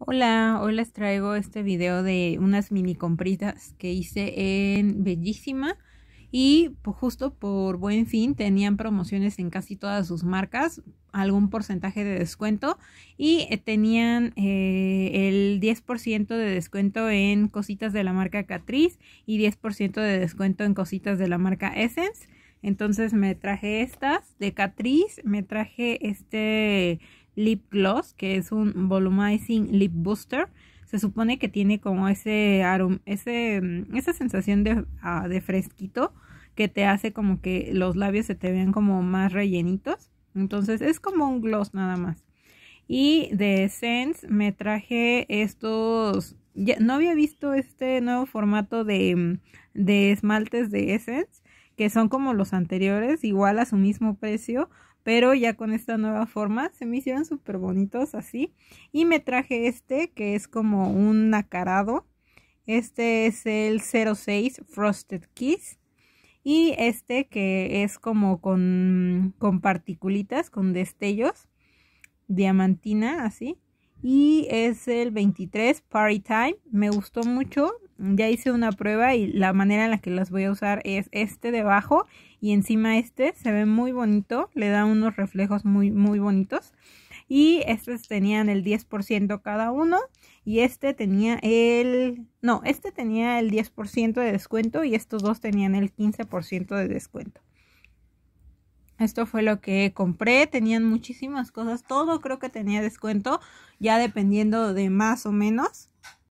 Hola, hoy les traigo este video de unas mini compritas que hice en Bellísima y pues, justo por buen fin tenían promociones en casi todas sus marcas, algún porcentaje de descuento y eh, tenían eh, el 10% de descuento en cositas de la marca Catrice y 10% de descuento en cositas de la marca Essence. Entonces me traje estas de Catrice, me traje este Lip Gloss, que es un Volumizing Lip Booster. Se supone que tiene como ese aroma, mm, esa sensación ah, de, fresquito que te hace como que los labios se te vean como más rellenitos. Entonces es como un gloss nada más. Y de Essence me traje estos... Ya, no había visto este nuevo formato de, mm, de esmaltes de Essence, que son como los anteriores, igual a su mismo precio, pero ya con esta nueva forma se me hicieron súper bonitos así. Y me traje este que es como un nacarado. Este es el 06 Frosted Kiss. Y este que es como con, con particulitas, con destellos, diamantina así. Y es el 23 Party Time. Me gustó mucho ya hice una prueba y la manera en la que las voy a usar es este debajo y encima este. Se ve muy bonito, le da unos reflejos muy, muy bonitos. Y estos tenían el 10% cada uno y este tenía el... No, este tenía el 10% de descuento y estos dos tenían el 15% de descuento. Esto fue lo que compré, tenían muchísimas cosas, todo creo que tenía descuento, ya dependiendo de más o menos.